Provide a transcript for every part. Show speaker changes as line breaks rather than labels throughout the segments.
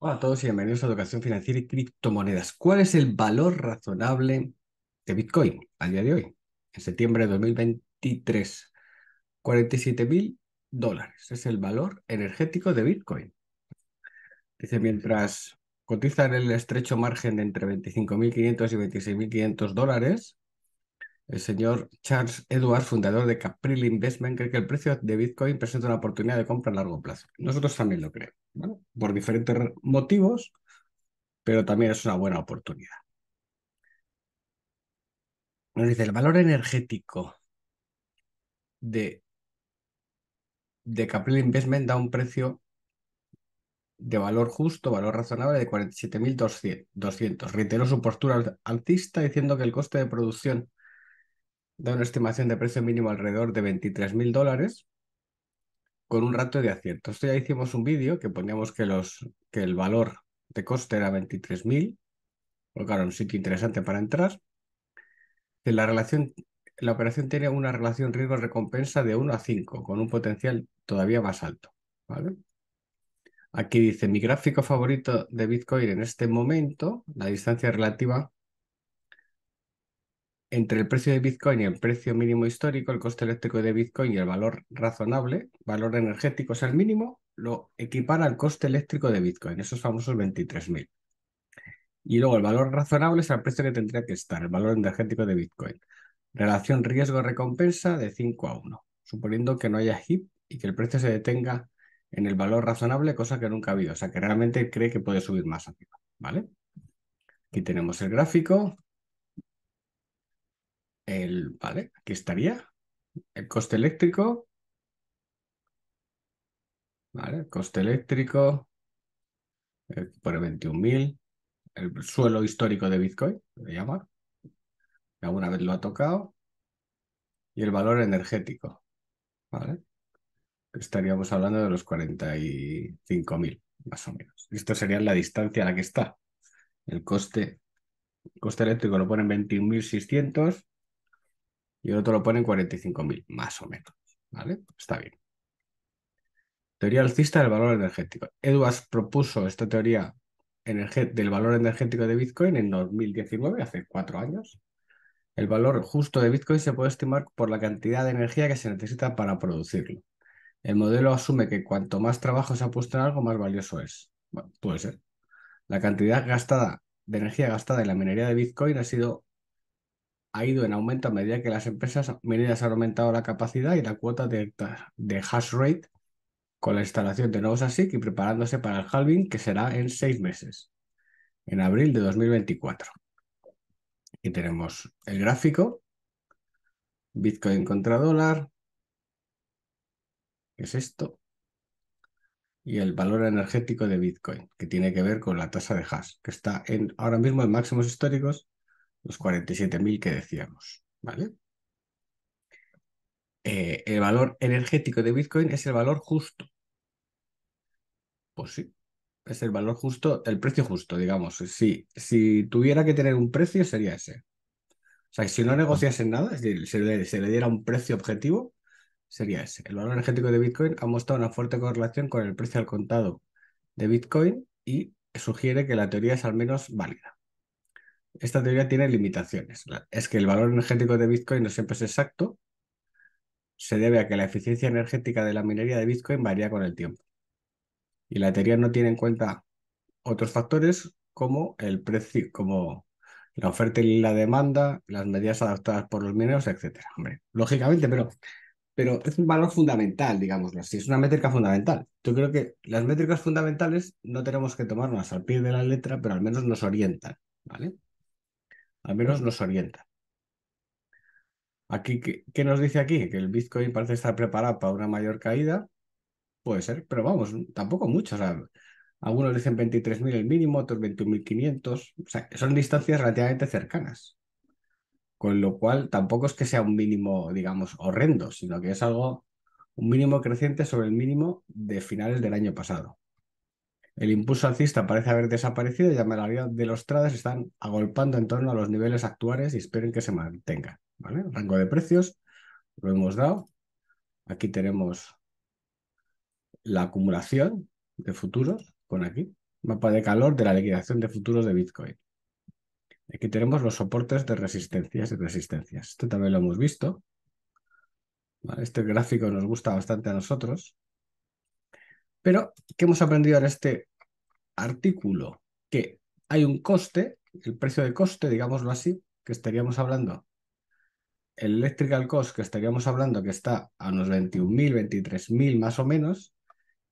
Hola a todos y bienvenidos a Educación Financiera y Criptomonedas. ¿Cuál es el valor razonable de Bitcoin al día de hoy? En septiembre de 2023, 47 mil dólares es el valor energético de Bitcoin. Dice, mientras cotizan en el estrecho margen de entre 25.500 y 26.500 dólares, el señor Charles Edward, fundador de Capril Investment, cree que el precio de Bitcoin presenta una oportunidad de compra a largo plazo. Nosotros también lo creemos, por diferentes motivos, pero también es una buena oportunidad. Nos dice, el valor energético de, de Capril Investment da un precio de valor justo, valor razonable de 47.200. Reiteró su postura alcista diciendo que el coste de producción da una estimación de precio mínimo alrededor de 23.000 mil dólares con un rato de acierto. Esto ya hicimos un vídeo que poníamos que, los, que el valor de coste era 23.000, colocaron un sitio interesante para entrar. la, relación, la operación tiene una relación riesgo-recompensa de 1 a 5, con un potencial todavía más alto. ¿vale? Aquí dice, mi gráfico favorito de Bitcoin en este momento, la distancia relativa entre el precio de Bitcoin y el precio mínimo histórico, el coste eléctrico de Bitcoin y el valor razonable, valor energético, es el mínimo, lo equipara al coste eléctrico de Bitcoin, esos famosos 23.000. Y luego el valor razonable es el precio que tendría que estar, el valor energético de Bitcoin. Relación riesgo-recompensa de 5 a 1, suponiendo que no haya HIP y que el precio se detenga en el valor razonable, cosa que nunca ha habido, o sea, que realmente cree que puede subir más arriba, ¿vale? Aquí tenemos el gráfico, el, vale, aquí estaría, el coste eléctrico, vale, el coste eléctrico, pone eh, por 21.000, el suelo histórico de Bitcoin, le llama, alguna vez lo ha tocado, y el valor energético, vale, estaríamos hablando de los 45.000, más o menos. Esto sería la distancia a la que está. El coste, coste eléctrico lo ponen 21.600 y otro lo pone en 45.000, más o menos. ¿Vale? Está bien. Teoría alcista del valor energético. Edwards propuso esta teoría del valor energético de Bitcoin en 2019, hace cuatro años. El valor justo de Bitcoin se puede estimar por la cantidad de energía que se necesita para producirlo. El modelo asume que cuanto más trabajo se ha puesto en algo, más valioso es. puede ser. La cantidad gastada de energía gastada en la minería de Bitcoin ha sido ha ido en aumento a medida que las empresas mineras han aumentado la capacidad y la cuota de, hash rate con la instalación de nuevos ASIC y preparándose para el halving que será en seis meses, en abril de 2024. Aquí tenemos el gráfico, Bitcoin contra dólar, es esto, y el valor energético de Bitcoin, que tiene que ver con la tasa de hash, que está en, ahora mismo en máximos históricos los 47.000 que decíamos, ¿vale? Eh, el valor energético de Bitcoin es el valor justo. Pues sí, es el valor justo, el precio justo, digamos. Si, si tuviera que tener un precio, sería ese. O sea, si no negociasen nada, es decir, se le diera un precio objetivo, sería ese. El valor energético de Bitcoin ha mostrado una fuerte correlación con el precio al contado de Bitcoin y sugiere que la teoría es al menos válida esta teoría tiene limitaciones. Es que el valor energético de Bitcoin no siempre es exacto. Se debe a que la eficiencia energética de la minería de Bitcoin varía con el tiempo. Y la teoría no tiene en cuenta otros factores como el precio, como la oferta y la demanda, las medidas adoptadas por los mineros, etcétera lógicamente, pero, pero es un valor fundamental, digámoslo así, es una métrica fundamental. Yo creo que las métricas fundamentales no tenemos que tomarlas al pie de la letra, pero al menos nos orientan, ¿vale? al menos nos orienta. Aquí, ¿qué, nos dice aquí? Que el Bitcoin parece estar preparado para una mayor caída. Puede ser, pero vamos, tampoco mucho. algunos dicen 23.000 el mínimo, otros 21.500. O sea, son distancias relativamente cercanas. Con lo cual, tampoco es que sea un mínimo, digamos, horrendo, sino que es algo, un mínimo creciente sobre el mínimo de finales del año pasado. El impulso alcista parece haber desaparecido y la mayoría de los traders están agolpando en torno a los niveles actuales y esperen que se mantenga. ¿vale? rango de precios lo hemos dado. Aquí tenemos la acumulación de futuros, con aquí, mapa de calor de la liquidación de futuros de Bitcoin. Aquí tenemos los soportes de resistencias y resistencias. Esto también lo hemos visto. Este gráfico nos gusta bastante a nosotros pero, ¿qué hemos aprendido en este artículo? Que hay un coste, el precio de coste, digámoslo así, que estaríamos hablando, el electrical cost que estaríamos hablando que está a unos 21.000, 23.000 más o menos,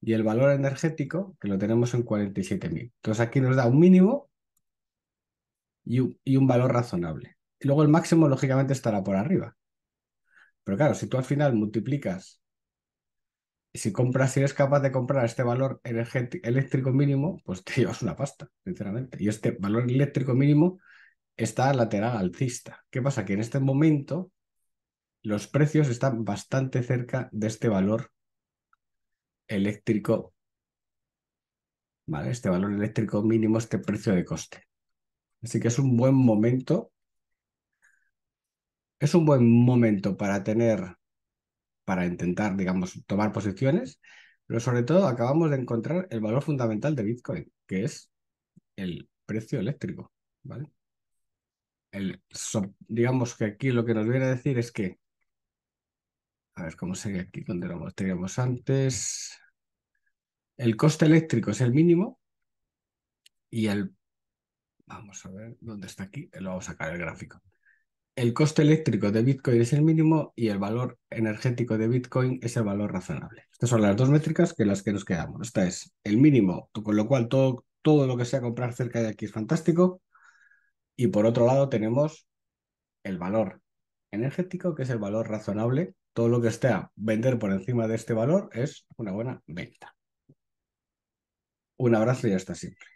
y el valor energético que lo tenemos en 47.000. Entonces aquí nos da un mínimo y un, valor razonable. Y luego el máximo, lógicamente, estará por arriba. Pero claro, si tú al final multiplicas si compras, si eres capaz de comprar este valor eléctrico mínimo, pues te llevas una pasta, sinceramente. Y este valor eléctrico mínimo está lateral alcista. ¿Qué pasa? Que en este momento los precios están bastante cerca de este valor eléctrico, ¿vale? Este valor eléctrico mínimo, este precio de coste. Así que es un buen momento. Es un buen momento para tener para intentar, digamos, tomar posiciones, pero sobre todo acabamos de encontrar el valor fundamental de Bitcoin, que es el precio eléctrico, ¿vale? El, digamos que aquí lo que nos viene a decir es que, a ver cómo sería aquí donde lo mostríamos antes, el coste eléctrico es el mínimo y el, vamos a ver dónde está aquí, lo vamos a sacar el gráfico el coste eléctrico de Bitcoin es el mínimo y el valor energético de Bitcoin es el valor razonable. Estas son las dos métricas que las que nos quedamos. Esta es el mínimo, con lo cual todo, todo lo que sea comprar cerca de aquí es fantástico. Y por otro lado tenemos el valor energético, que es el valor razonable. Todo lo que esté a vender por encima de este valor es una buena venta. Un abrazo y hasta siempre.